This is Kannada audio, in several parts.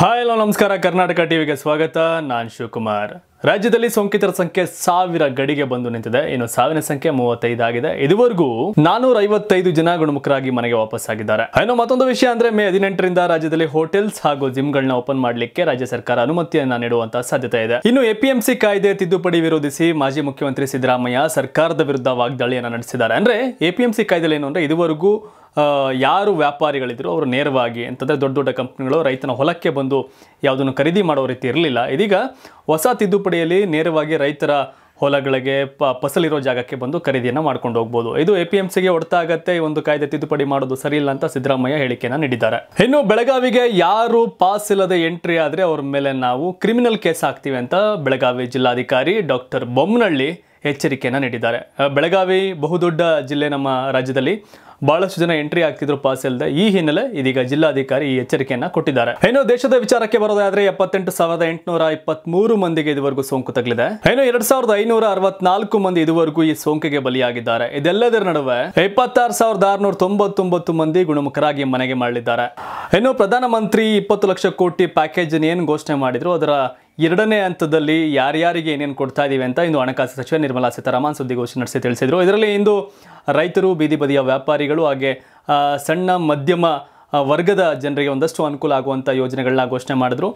ಹಾಯ್ ಹಲೋ ನಮಸ್ಕಾರ ಕರ್ನಾಟಕ ಟಿವಿಗೆ ಸ್ವಾಗತ ನಾನು ಶಿವಕುಮಾರ್ ರಾಜ್ಯದಲ್ಲಿ ಸೋಂಕಿತರ ಸಂಖ್ಯೆ ಸಾವಿರ ಗಡಿಗೆ ಬಂದು ನಿಂತಿದೆ ಇನ್ನು ಸಾವಿನ ಸಂಖ್ಯೆ ಮೂವತ್ತೈದು ಆಗಿದೆ ಇದುವರೆಗೂ ನಾನೂರ ಐವತ್ತೈದು ಜನ ಗುಣಮುಖರಾಗಿ ಮನೆಗೆ ವಾಪಸ್ ಆಗಿದ್ದಾರೆ ಏನೋ ಮತ್ತೊಂದು ವಿಷಯ ಅಂದ್ರೆ ಮೇ ಹದಿನೆಂಟರಿಂದ ರಾಜ್ಯದಲ್ಲಿ ಹೋಟೆಲ್ಸ್ ಹಾಗೂ ಜಿಮ್ ಗಳನ್ನ ಓಪನ್ ಮಾಡಲಿಕ್ಕೆ ರಾಜ್ಯ ಸರ್ಕಾರ ಅನುಮತಿಯನ್ನ ನೀಡುವಂತಹ ಸಾಧ್ಯತೆ ಇದೆ ಇನ್ನು ಎಪಿಎಂಸಿ ಕಾಯ್ದೆ ತಿದ್ದುಪಡಿ ವಿರೋಧಿಸಿ ಮಾಜಿ ಮುಖ್ಯಮಂತ್ರಿ ಸಿದ್ದರಾಮಯ್ಯ ಸರ್ಕಾರದ ವಿರುದ್ಧ ವಾಗ್ದಾಳಿಯನ್ನು ನಡೆಸಿದ್ದಾರೆ ಅಂದ್ರೆ ಎಪಿಎಂಸಿ ಕಾಯ್ದೆ ಏನು ಅಂದ್ರೆ ಇದುವರೆಗೂ ಯಾರು ವ್ಯಾಪಾರಿಗಳಿದ್ರು ಅವರು ನೇರವಾಗಿ ಅಂತಂದ್ರೆ ದೊಡ್ಡ ದೊಡ್ಡ ಕಂಪನಿಗಳು ರೈತನ ಹೊಲಕ್ಕೆ ಬಂದು ಯಾವುದನ್ನು ಖರೀದಿ ಮಾಡೋ ರೀತಿ ಇರಲಿಲ್ಲ ಇದೀಗ ಹೊಸ ತಿದ್ದುಪಡಿ ನೇರವಾಗಿ ರೈತರ ಹೊಲಗಳಿಗೆ ಪ ಫಸಲಿರೋ ಜಾಗಕ್ಕೆ ಬಂದು ಖರೀದಿಯನ್ನು ಮಾಡ್ಕೊಂಡು ಹೋಗ್ಬೋದು ಇದು ಎ ಪಿ ಎಂ ಸಿಗೆ ಒಡ್ತಾಗತ್ತೆ ಒಂದು ಕಾಯ್ದೆ ತಿದ್ದುಪಡಿ ಮಾಡೋದು ಸರಿ ಇಲ್ಲ ಅಂತ ಸಿದ್ದರಾಮಯ್ಯ ಹೇಳಿಕೆಯನ್ನು ನೀಡಿದ್ದಾರೆ ಇನ್ನು ಬೆಳಗಾವಿಗೆ ಯಾರು ಪಾಸ್ ಇಲ್ಲದೆ ಎಂಟ್ರಿ ಆದರೆ ಅವ್ರ ಮೇಲೆ ನಾವು ಕ್ರಿಮಿನಲ್ ಕೇಸ್ ಹಾಕ್ತೀವಿ ಅಂತ ಬೆಳಗಾವಿ ಜಿಲ್ಲಾಧಿಕಾರಿ ಡಾಕ್ಟರ್ ಬೊಮ್ಮನಹಳ್ಳಿ ಎಚ್ಚರಿಕೆಯನ್ನು ನೀಡಿದ್ದಾರೆ ಬೆಳಗಾವಿ ಬಹುದೊಡ್ಡ ಜಿಲ್ಲೆ ನಮ್ಮ ರಾಜ್ಯದಲ್ಲಿ ಬಹಳಷ್ಟು ಜನ ಎಂಟ್ರಿ ಆಗ್ತಿದ್ರು ಪಾಸ್ ಇಲ್ಲದೆ ಈ ಹಿನ್ನೆಲೆ ಇದೀಗ ಜಿಲ್ಲಾಧಿಕಾರಿ ಈ ಎಚ್ಚರಿಕೆಯನ್ನ ಕೊಟ್ಟಿದ್ದಾರೆ ಇನ್ನು ದೇಶದ ವಿಚಾರಕ್ಕೆ ಬರೋದಾದ್ರೆ ಎಪ್ಪತ್ತೆಂಟು ಸಾವಿರದ ಎಂಟುನೂರ ಇಪ್ಪತ್ಮೂರು ಮಂದಿಗೆ ಇದುವರೆಗೂ ಸೋಂಕು ತಗಲಿದೆ ಇನ್ನು ಎರಡ್ ಸಾವಿರದ ಐನೂರ ಅರವತ್ನಾಲ್ಕು ಮಂದಿ ಇದುವರೆಗೂ ಈ ಸೋಂಕಿಗೆ ಬಲಿಯಾಗಿದ್ದಾರೆ ಇದೆಲ್ಲದರ ನಡುವೆ ಇಪ್ಪತ್ತಾರು ಸಾವಿರದ ಆರುನೂರ ತೊಂಬತ್ತೊಂಬತ್ತು ಮಂದಿ ಗುಣಮುಖರಾಗಿ ಮನೆಗೆ ಮಾಡಲಿದ್ದಾರೆ ಇನ್ನು ಪ್ರಧಾನಮಂತ್ರಿ ಇಪ್ಪತ್ತು ಲಕ್ಷ ಕೋಟಿ ಪ್ಯಾಕೇಜ್ ಏನು ಘೋಷಣೆ ಮಾಡಿದ್ರು ಅದರ ಎರಡನೇ ಹಂತದಲ್ಲಿ ಯಾರ್ಯಾರಿಗೆ ಏನೇನು ಕೊಡ್ತಾ ಇದ್ದೀವಿ ಅಂತ ಇಂದು ಹಣಕಾಸು ಸಚಿವೆ ನಿರ್ಮಲಾ ಸೀತಾರಾಮನ್ ಸುದ್ದಿಗೋಷ್ಠಿ ನಡೆಸಿ ತಿಳಿಸಿದರು ಇದರಲ್ಲಿ ಇಂದು ರೈತರು ಬೀದಿ ಬದಿಯ ವ್ಯಾಪಾರಿಗಳು ಹಾಗೆ ಸಣ್ಣ ಮಧ್ಯಮ ವರ್ಗದ ಜನರಿಗೆ ಒಂದಷ್ಟು ಅನುಕೂಲ ಆಗುವಂಥ ಯೋಜನೆಗಳನ್ನ ಘೋಷಣೆ ಮಾಡಿದ್ರು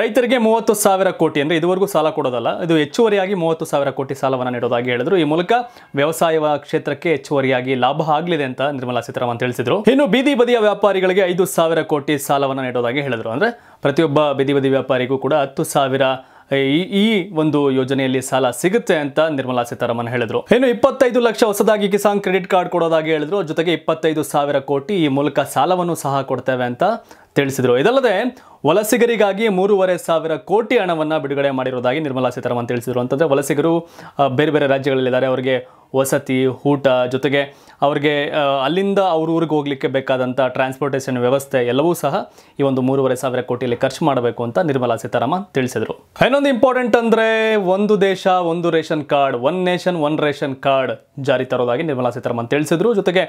ರೈತರಿಗೆ ಮೂವತ್ತು ಸಾವಿರ ಕೋಟಿ ಅಂದರೆ ಇದುವರೆಗೂ ಸಾಲ ಕೊಡೋದಲ್ಲ ಇದು ಹೆಚ್ಚುವರಿಯಾಗಿ ಮೂವತ್ತು ಸಾವಿರ ಕೋಟಿ ಸಾಲವನ್ನು ನೀಡೋದಾಗಿ ಹೇಳಿದ್ರು ಈ ಮೂಲಕ ವ್ಯವಸಾಯ ಕ್ಷೇತ್ರಕ್ಕೆ ಹೆಚ್ಚುವರಿಯಾಗಿ ಲಾಭ ಆಗಲಿದೆ ಅಂತ ನಿರ್ಮಲಾ ಸೀತಾರಾಮನ್ ತಿಳಿಸಿದ್ರು ಇನ್ನು ಬೀದಿ ಬದಿಯ ವ್ಯಾಪಾರಿಗಳಿಗೆ ಐದು ಸಾವಿರ ಕೋಟಿ ಸಾಲವನ್ನು ನೀಡೋದಾಗಿ ಹೇಳಿದರು ಅಂದರೆ ಪ್ರತಿಯೊಬ್ಬ ಬೀದಿ ಬದಿ ವ್ಯಾಪಾರಿಗೂ ಕೂಡ ಹತ್ತು ಸಾವಿರ ಈ ಒಂದು ಯೋಜನೆಯಲ್ಲಿ ಸಾಲ ಸಿಗುತ್ತೆ ಅಂತ ನಿರ್ಮಲಾ ಸೀತಾರಾಮನ್ ಹೇಳಿದ್ರು ಏನು ಇಪ್ಪತ್ತೈದು ಲಕ್ಷ ಹೊಸದಾಗಿ ಕಿಸಾನ್ ಕ್ರೆಡಿಟ್ ಕಾರ್ಡ್ ಕೊಡೋದಾಗಿ ಹೇಳಿದ್ರು ಜೊತೆಗೆ ಇಪ್ಪತ್ತೈದು ಸಾವಿರ ಕೋಟಿ ಈ ಮೂಲಕ ಸಾಲವನ್ನು ಸಹ ಕೊಡ್ತೇವೆ ಅಂತ ತಿಳಿಸಿದರು ಇದಲ್ಲದೆ ವಲಸಿಗರಿಗಾಗಿ ಮೂರುವರೆ ಸಾವಿರ ಕೋಟಿ ಹಣವನ್ನು ಬಿಡುಗಡೆ ಮಾಡಿರೋದಾಗಿ ನಿರ್ಮಲಾ ಸೀತಾರಾಮನ್ ತಿಳಿಸಿದರು ಅಂತಂದರೆ ವಲಸಿಗರು ಬೇರೆ ಬೇರೆ ರಾಜ್ಯಗಳಲ್ಲಿದ್ದಾರೆ ಅವರಿಗೆ ವಸತಿ ಊಟ ಜೊತೆಗೆ ಅವ್ರಿಗೆ ಅಲ್ಲಿಂದ ಅವ್ರ ಊರಿಗೆ ಹೋಗಲಿಕ್ಕೆ ಬೇಕಾದಂಥ ಟ್ರಾನ್ಸ್ಪೋರ್ಟೇಷನ್ ವ್ಯವಸ್ಥೆ ಎಲ್ಲವೂ ಸಹ ಈ ಒಂದು ಮೂರುವರೆ ಸಾವಿರ ಕೋಟಿಯಲ್ಲಿ ಖರ್ಚು ಮಾಡಬೇಕು ಅಂತ ನಿರ್ಮಲಾ ಸೀತಾರಾಮನ್ ತಿಳಿಸಿದರು ಇನ್ನೊಂದು ಇಂಪಾರ್ಟೆಂಟ್ ಅಂದರೆ ಒಂದು ದೇಶ ಒಂದು ration card one nation one ration card ಜಾರಿ ತರೋದಾಗಿ ನಿರ್ಮಲಾ ಸೀತಾರಾಮನ್ ತಿಳಿಸಿದರು ಜೊತೆಗೆ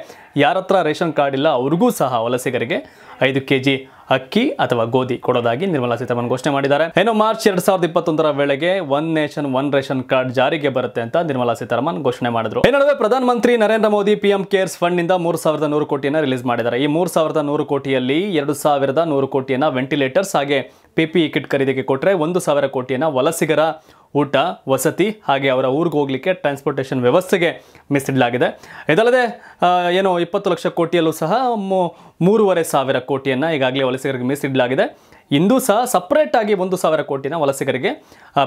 ಯಾರತ್ರ ರೇಷನ್ ಕಾರ್ಡ್ ಇಲ್ಲ ಅವ್ರಿಗೂ ಸಹ ವಲಸಿಗರಿಗೆ ಐದು ಕೆಜಿ ಅಕ್ಕಿ ಅಥವಾ ಗೋಧಿ ಕೊಡೋದಾಗಿ ನಿರ್ಮಲಾ ಸೀತಾರಾಮನ್ ಘೋಷಣೆ ಮಾಡಿದ್ದಾರೆ ಏನು ಮಾರ್ಚ್ ಎರಡ್ ಸಾವಿರದ ಇಪ್ಪತ್ತೊಂದರ ವೇಳೆಗೆ one nation one ration card ಜಾರಿಗೆ ಬರುತ್ತೆ ಅಂತ ನಿರ್ಮಲಾ ಸೀತಾರಾಮನ್ ಘೋಷಣೆ ಮಾಡಿದ್ರು ಈ ನಡುವೆ ಪ್ರಧಾನಮಂತ್ರಿ Narendra Modi PM cares fund ನಿಂದ ಮೂರ್ ಸಾವಿರದ ನೂರು ಕೋಟಿಯನ್ನು ರಿಲೀಸ್ ಮಾಡಿದ್ದಾರೆ ಈ ಮೂರು ಸಾವಿರದ ನೂರು ಕೋಟಿಯಲ್ಲಿ ಎರಡು ಸಾವಿರದ ನೂರು ಕೋಟಿಯನ್ನ ವೆಂಟಿಲೇಟರ್ಸ್ ಹಾಗೆ ಪಿಪಿಇ ಕಿಟ್ ಖರೀದಿಗೆ ಕೊಟ್ಟರೆ ಒಂದು ಸಾವಿರ ಕೋಟಿಯನ್ನ ವಲಸಿಗರ ಊಟ ವಸತಿ ಹಾಗೆ ಅವರ ಊರಿಗೆ ಹೋಗಲಿಕ್ಕೆ ಟ್ರಾನ್ಸ್ಪೋರ್ಟೇಷನ್ ವ್ಯವಸ್ಥೆಗೆ ಮೀಸಲಿಡಲಾಗಿದೆ ಇದಲ್ಲದೆ ಏನು ಇಪ್ಪತ್ತು ಲಕ್ಷ ಕೋಟಿಯಲ್ಲೂ ಸಹ ಮೂರುವರೆ ಸಾವಿರ ಕೋಟಿಯನ್ನು ಈಗಾಗಲೇ ವಲಸಿಗರಿಗೆ ಮೀಸಲಿಡಲಾಗಿದೆ ಇಂದೂ ಸಹ ಸಪ್ರೇಟಾಗಿ ಒಂದು ಸಾವಿರ ಕೋಟಿನ ವಲಸಿಗರಿಗೆ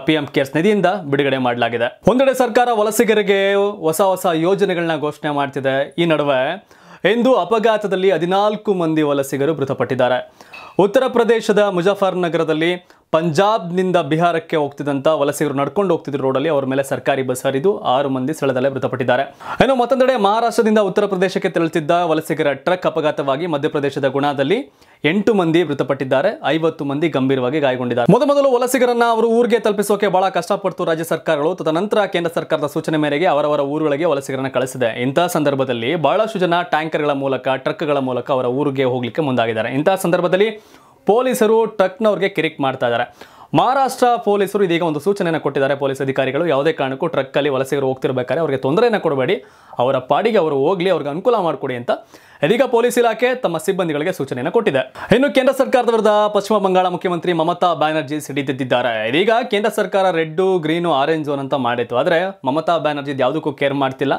ಪಿ ಎಂ ಕೇರ್ಸ್ ನಿಧಿಯಿಂದ ಬಿಡುಗಡೆ ಮಾಡಲಾಗಿದೆ ಒಂದೆಡೆ ಸರ್ಕಾರ ವಲಸಿಗರಿಗೆ ಹೊಸ ಹೊಸ ಯೋಜನೆಗಳನ್ನ ಘೋಷಣೆ ಮಾಡ್ತಿದೆ ಈ ನಡುವೆ ಇಂದು ಅಪಘಾತದಲ್ಲಿ ಹದಿನಾಲ್ಕು ಮಂದಿ ವಲಸಿಗರು ಮೃತಪಟ್ಟಿದ್ದಾರೆ ಉತ್ತರ ಪ್ರದೇಶದ ನಗರದಲ್ಲಿ ಪಂಜಾಬ್ನಿಂದ ಬಿಹಾರಕ್ಕೆ ಹೋಗ್ತಿದ್ದಂಥ ವಲಸಿಗರು ನಡ್ಕೊಂಡು ಹೋಗ್ತಿದ್ದ ರೋಡಲ್ಲಿ ಅವರ ಮೇಲೆ ಸರ್ಕಾರಿ ಬಸ್ ಹರಿದು ಆರು ಮಂದಿ ಸ್ಥಳದಲ್ಲೇ ಮೃತಪಟ್ಟಿದ್ದಾರೆ ಇನ್ನು ಮತ್ತೊಂದೆಡೆ ಮಹಾರಾಷ್ಟ್ರದಿಂದ ಉತ್ತರ ಪ್ರದೇಶಕ್ಕೆ ತೆರಳುತ್ತಿದ್ದ ವಲಸಿಗರ ಟ್ರಕ್ ಅಪಘಾತವಾಗಿ ಮಧ್ಯಪ್ರದೇಶದ ಗುಣಾದಲ್ಲಿ ಎಂಟು ಮಂದಿ ಮೃತಪಟ್ಟಿದ್ದಾರೆ ಐವತ್ತು ಮಂದಿ ಗಂಭೀರವಾಗಿ ಗಾಯಗೊಂಡಿದ್ದಾರೆ ಮೊದಮೊದಲು ವಲಸಿಗರನ್ನ ಅವರು ಊರಿಗೆ ತಲುಪಿಸೋಕೆ ಬಹಳ ಕಷ್ಟಪಡ್ತು ರಾಜ್ಯ ಸರ್ಕಾರಗಳು ತದನಂತರ ಕೇಂದ್ರ ಸರ್ಕಾರದ ಸೂಚನೆ ಮೇರೆಗೆ ಅವರವರ ಊರುಗಳಿಗೆ ವಲಸಿಗರನ್ನ ಕಳಿಸಿದೆ ಇಂತಹ ಸಂದರ್ಭದಲ್ಲಿ ಬಹಳಷ್ಟು ಜನ ಟ್ಯಾಂಕರ್ಗಳ ಮೂಲಕ ಟ್ರಕ್ಗಳ ಮೂಲಕ ಅವರ ಊರಿಗೆ ಹೋಗ್ಲಿಕ್ಕೆ ಮುಂದಾಗಿದ್ದಾರೆ ಇಂತಹ ಸಂದರ್ಭದಲ್ಲಿ ಪೊಲೀಸರು ಟ್ರಕ್ನವ್ರಿಗೆ ಕಿರಿಕ್ ಮಾಡ್ತಾ ಇದ್ದಾರೆ ಮಹಾರಾಷ್ಟ್ರ ಪೊಲೀಸರು ಇದೀಗ ಒಂದು ಸೂಚನೆಯನ್ನು ಕೊಟ್ಟಿದ್ದಾರೆ ಪೊಲೀಸ್ ಅಧಿಕಾರಿಗಳು ಯಾವುದೇ ಕಾರಣಕ್ಕೂ ಟ್ರಕ್ಕಲ್ಲಿ ವಲಸಿಗರು ಹೋಗ್ತಿರ್ಬೇಕಾದ್ರೆ ಅವರಿಗೆ ತೊಂದರೆಯನ್ನು ಕೊಡಬೇಡಿ ಅವರ ಪಾಡಿಗೆ ಅವರು ಹೋಗಲಿ ಅವ್ರಿಗೆ ಅನುಕೂಲ ಮಾಡಿಕೊಡಿ ಅಂತ ಇದೀಗ ಪೊಲೀಸ್ ಇಲಾಖೆ ತಮ್ಮ ಸಿಬ್ಬಂದಿಗಳಿಗೆ ಸೂಚನೆಯನ್ನು ಕೊಟ್ಟಿದೆ ಇನ್ನು ಕೇಂದ್ರ ಸರ್ಕಾರದ ವಿರುದ್ಧ ಪಶ್ಚಿಮ ಬಂಗಾಳ ಮುಖ್ಯಮಂತ್ರಿ ಮಮತಾ ಬ್ಯಾನರ್ಜಿ ಸಿಡಿದಿದ್ದಾರೆ ಇದೀಗ ಕೇಂದ್ರ ಸರ್ಕಾರ ರೆಡ್ಡು ಗ್ರೀನು ಆರೆಂಜ್ ಝೋನ್ ಅಂತ ಮಾಡಿತ್ತು ಆದರೆ ಮಮತಾ ಬ್ಯಾನರ್ಜಿ ಯಾವುದಕ್ಕೂ ಕೇರ್ ಮಾಡ್ತಿಲ್ಲ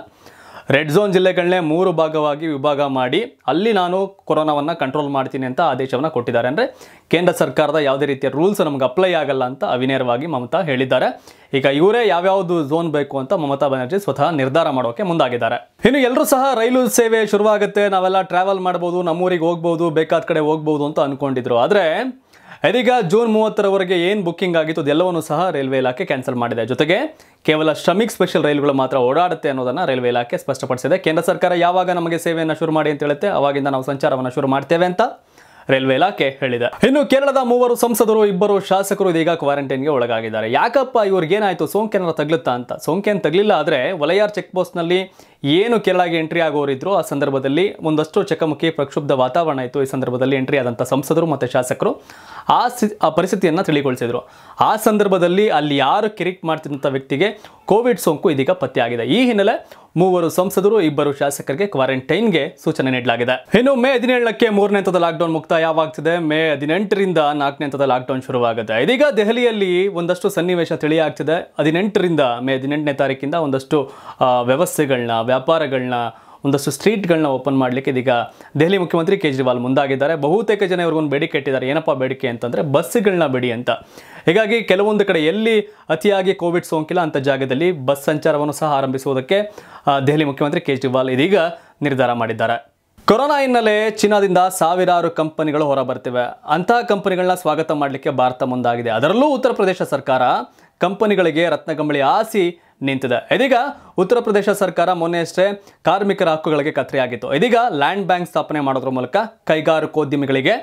ರೆಡ್ ಝೋನ್ ಜಿಲ್ಲೆಗಳನ್ನೇ ಮೂರು ಭಾಗವಾಗಿ ವಿಭಾಗ ಮಾಡಿ ಅಲ್ಲಿ ನಾನು ಕೊರೋನಾವನ್ನು ಕಂಟ್ರೋಲ್ ಮಾಡ್ತೀನಿ ಅಂತ ಆದೇಶವನ್ನು ಕೊಟ್ಟಿದ್ದಾರೆ ಅಂದರೆ ಕೇಂದ್ರ ಸರ್ಕಾರದ ಯಾವುದೇ ರೀತಿಯ ರೂಲ್ಸ್ ನಮ್ಗೆ ಅಪ್ಲೈ ಆಗಲ್ಲ ಅಂತ ಅವಿನೇರವಾಗಿ ಮಮತಾ ಹೇಳಿದ್ದಾರೆ ಈಗ ಇವರೇ ಯಾವ್ಯಾವುದು ಝೋನ್ ಬೇಕು ಅಂತ ಮಮತಾ ಬ್ಯಾನರ್ಜಿ ಸ್ವತಃ ನಿರ್ಧಾರ ಮಾಡೋಕೆ ಮುಂದಾಗಿದ್ದಾರೆ ಇನ್ನು ಎಲ್ಲರೂ ಸಹ ರೈಲು ಸೇವೆ ಶುರುವಾಗುತ್ತೆ ನಾವೆಲ್ಲ ಟ್ರಾವೆಲ್ ಮಾಡ್ಬೋದು ನಮ್ಮೂರಿಗೆ ಹೋಗ್ಬೋದು ಬೇಕಾದ ಕಡೆ ಹೋಗ್ಬೋದು ಅಂತ ಅಂದ್ಕೊಂಡಿದ್ರು ಆದರೆ ಇದೀಗ ಜೂನ್ ಮೂವತ್ತರವರೆಗೆ ಏನು ಬುಕ್ಕಿಂಗ್ ಆಗಿತ್ತು ಅದೆಲ್ಲವನ್ನು ಸಹ ರೈಲ್ವೆ ಇಲಾಖೆ ಕ್ಯಾನ್ಸಲ್ ಮಾಡಿದೆ ಜೊತೆಗೆ ಕೇವಲ ಶ್ರಮಿಕ್ ಸ್ಪೆಷಲ್ ರೈಲುಗಳು ಮಾತ್ರ ಓಡಾಡುತ್ತೆ ಅನ್ನೋದನ್ನು ರೈಲ್ವೆ ಇಲಾಖೆ ಸ್ಪಷ್ಟಪಡಿಸಿದೆ ಕೇಂದ್ರ ಸರ್ಕಾರ ಯಾವಾಗ ನಮಗೆ ಸೇವೆಯನ್ನು ಶುರು ಮಾಡಿ ಅಂತ ಹೇಳುತ್ತೆ ಅವಾಗಿಂದ ನಾವು ಸಂಚಾರವನ್ನು ಶುರು ಮಾಡ್ತೇವೆ ಅಂತ ರೈಲ್ವೆ ಇಲಾಖೆ ಹೇಳಿದೆ ಇನ್ನು ಕೇರಳದ ಮೂವರು ಸಂಸದರು ಇಬ್ಬರು ಶಾಸಕರು ಇದೀಗ ಕ್ವಾರಂಟೈನ್ಗೆ ಒಳಗಾಗಿದ್ದಾರೆ ಯಾಕಪ್ಪ ಏನಾಯ್ತು ಸೋಂಕೇನಾರ ತಗ್ಲುತ್ತಾ ಅಂತ ಸೋಂಕೇನು ತಗಲಿಲ್ಲ ಆದರೆ ವಲಯಾರ್ ಚೆಕ್ ಪೋಸ್ಟ್ನಲ್ಲಿ ಏನು ಕೇರಳಗೆ ಎಂಟ್ರಿ ಆಗೋರಿದ್ರು ಆ ಸಂದರ್ಭದಲ್ಲಿ ಒಂದಷ್ಟು ಚಕಮಕಿ ಪ್ರಕ್ಷುಬ್ಧ ವಾತಾವರಣ ಇತ್ತು ಈ ಸಂದರ್ಭದಲ್ಲಿ ಎಂಟ್ರಿ ಆದಂಥ ಸಂಸದರು ಮತ್ತು ಶಾಸಕರು ಆ ಸ್ಥಿ ಆ ಪರಿಸ್ಥಿತಿಯನ್ನು ತಿಳಿಗೊಳಿಸಿದರು ಆ ಸಂದರ್ಭದಲ್ಲಿ ಅಲ್ಲಿ ಯಾರು ಕಿರಿಕ್ ಮಾಡ್ತಿದ್ದಂಥ ವ್ಯಕ್ತಿಗೆ ಕೋವಿಡ್ ಸೋಂಕು ಇದೀಗ ಪತ್ತೆಯಾಗಿದೆ ಈ ಹಿನ್ನೆಲೆ ಮೂವರು ಸಂಸದರು ಇಬ್ಬರು ಶಾಸಕರಿಗೆ ಕ್ವಾರಂಟೈನ್ಗೆ ಸೂಚನೆ ನೀಡಲಾಗಿದೆ ಇನ್ನು ಮೇ ಹದಿನೇಳಕ್ಕೆ ಮೂರನೇ ಹಂತದ ಲಾಕ್ಡೌನ್ ಮುಕ್ತಾಯವಾಗ್ತಿದೆ ಮೇ ಹದಿನೆಂಟರಿಂದ ನಾಲ್ಕನೇ ಹಂತದ ಲಾಕ್ಡೌನ್ ಶುರುವಾಗುತ್ತೆ ಇದೀಗ ದೆಹಲಿಯಲ್ಲಿ ಒಂದಷ್ಟು ಸನ್ನಿವೇಶ ತಿಳಿಯಾಗ್ತಿದೆ ಹದಿನೆಂಟರಿಂದ ಮೇ ಹದಿನೆಂಟನೇ ತಾರೀಕಿಂದ ಒಂದಷ್ಟು ವ್ಯವಸ್ಥೆಗಳನ್ನ ವ್ಯಾಪಾರಗಳನ್ನ ಒಂದಷ್ಟು ಸ್ಟ್ರೀಟ್ಗಳನ್ನ ಓಪನ್ ಮಾಡಲಿಕ್ಕೆ ಇದೀಗ ದೆಹಲಿ ಮುಖ್ಯಮಂತ್ರಿ ಕೇಜ್ರಿವಾಲ್ ಮುಂದಾಗಿದ್ದಾರೆ ಬಹುತೇಕ ಜನ ಇವ್ರಿಗೊಂದು ಬೇಡಿಕೆ ಇಟ್ಟಿದ್ದಾರೆ ಏನಪ್ಪ ಬೇಡಿಕೆ ಅಂತಂದರೆ ಬಸ್ಗಳನ್ನ ಬಿಡಿ ಅಂತ ಹೀಗಾಗಿ ಕೆಲವೊಂದು ಕಡೆ ಎಲ್ಲಿ ಅತಿಯಾಗಿ ಕೋವಿಡ್ ಸೋಂಕಿಲ್ಲ ಅಂಥ ಜಾಗದಲ್ಲಿ ಬಸ್ ಸಂಚಾರವನ್ನು ಸಹ ಆರಂಭಿಸುವುದಕ್ಕೆ ದೆಹಲಿ ಮುಖ್ಯಮಂತ್ರಿ ಕೇಜ್ರಿವಾಲ್ ಇದೀಗ ನಿರ್ಧಾರ ಮಾಡಿದ್ದಾರೆ ಕೊರೋನಾ ಹಿನ್ನೆಲೆ ಚೀನಾದಿಂದ ಸಾವಿರಾರು ಕಂಪನಿಗಳು ಹೊರ ಬರ್ತಿವೆ ಅಂತಹ ಕಂಪನಿಗಳನ್ನ ಸ್ವಾಗತ ಮಾಡಲಿಕ್ಕೆ ಭಾರತ ಮುಂದಾಗಿದೆ ಅದರಲ್ಲೂ ಉತ್ತರ ಪ್ರದೇಶ ಸರ್ಕಾರ ಕಂಪನಿಗಳಿಗೆ ರತ್ನಗಂಬಳಿ ಆಸಿ ನಿಂತಿದೆ ಇದೀಗ ಉತ್ತರ ಪ್ರದೇಶ ಸರ್ಕಾರ ಮೊನ್ನೆಯಷ್ಟೇ ಕಾರ್ಮಿಕರ ಹಕ್ಕುಗಳಿಗೆ ಕತ್ತರಿಯಾಗಿತ್ತು ಇದೀಗ ಲ್ಯಾಂಡ್ ಬ್ಯಾಂಕ್ ಸ್ಥಾಪನೆ ಮಾಡೋದ್ರ ಮೂಲಕ ಕೈಗಾರಿಕೋದ್ಯಮಿಗಳಿಗೆ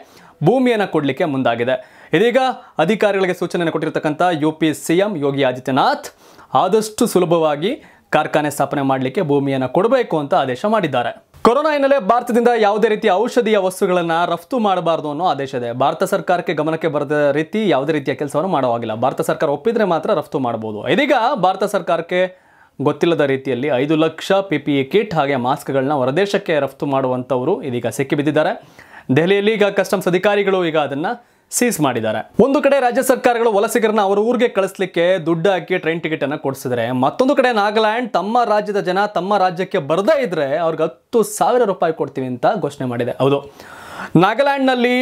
ಭೂಮಿಯನ್ನು ಕೊಡಲಿಕ್ಕೆ ಮುಂದಾಗಿದೆ ಇದೀಗ ಅಧಿಕಾರಿಗಳಿಗೆ ಸೂಚನೆಯನ್ನು ಕೊಟ್ಟಿರ್ತಕ್ಕಂಥ U P C Yogi Adityanath ಆದಷ್ಟು ಸುಲಭವಾಗಿ ಕಾರ್ಖಾನೆ ಸ್ಥಾಪನೆ ಮಾಡಲಿಕ್ಕೆ ಭೂಮಿಯನ್ನು ಕೊಡಬೇಕು ಅಂತ ಆದೇಶ ಮಾಡಿದ್ದಾರೆ ಕೊರೋನಾ ಹಿನ್ನೆಲೆ ಭಾರತದಿಂದ ಯಾವುದೇ ರೀತಿಯ ಔಷಧೀಯ ವಸ್ತುಗಳನ್ನು ರಫ್ತು ಮಾಡಬಾರ್ದು ಅನ್ನೋ ಆದೇಶ ಇದೆ ಭಾರತ ಸರ್ಕಾರಕ್ಕೆ ಗಮನಕ್ಕೆ ಬರದ ರೀತಿ ಯಾವುದೇ ರೀತಿಯ ಕೆಲಸವನ್ನು ಮಾಡುವಾಗಿಲ್ಲ ಭಾರತ ಸರ್ಕಾರ ಒಪ್ಪಿದರೆ ಮಾತ್ರ ರಫ್ತು ಮಾಡಬಹುದು ಇದೀಗ ಭಾರತ ಸರ್ಕಾರಕ್ಕೆ ಗೊತ್ತಿಲ್ಲದ ರೀತಿಯಲ್ಲಿ ಐದು ಲಕ್ಷ ಪಿ ಪಿ ಕಿಟ್ ಹಾಗೆ ಮಾಸ್ಕ್ಗಳನ್ನ ಹೊರದೇಶಕ್ಕೆ ರಫ್ತು ಮಾಡುವಂಥವರು ಇದೀಗ ಸಿಕ್ಕಿಬಿದ್ದಿದ್ದಾರೆ ದೆಹಲಿಯಲ್ಲಿ ಈಗ ಕಸ್ಟಮ್ಸ್ ಅಧಿಕಾರಿಗಳು ಈಗ ಅದನ್ನು ಸೀಸ್ ಮಾಡಿದ್ದಾರೆ ಒಂದು ಕಡೆ ರಾಜ್ಯ ಸರ್ಕಾರಗಳು ವಲಸಿಗರನ್ನ ಅವರ ಊರಿಗೆ ಕಳಿಸ್ಲಿಕ್ಕೆ ದುಡ್ಡು ಹಾಕಿ ಟ್ರೈನ್ ಟಿಕೆಟ್ ಅನ್ನ ಕೊಡಿಸಿದ್ರೆ ಮತ್ತೊಂದು ಕಡೆ ನಾಗಾಲ್ಯಾಂಡ್ ತಮ್ಮ ರಾಜ್ಯದ ಜನ ತಮ್ಮ ರಾಜ್ಯಕ್ಕೆ ಬರದೇ ಇದ್ರೆ ಅವ್ರಿಗೆ ಹತ್ತು ಸಾವಿರ ರೂಪಾಯಿ ಕೊಡ್ತೀವಿ ಅಂತ ಘೋಷಣೆ ಮಾಡಿದೆ ಹೌದು ನಾಗಾಲ್ಯಾಂಡ್ನಲ್ಲಿ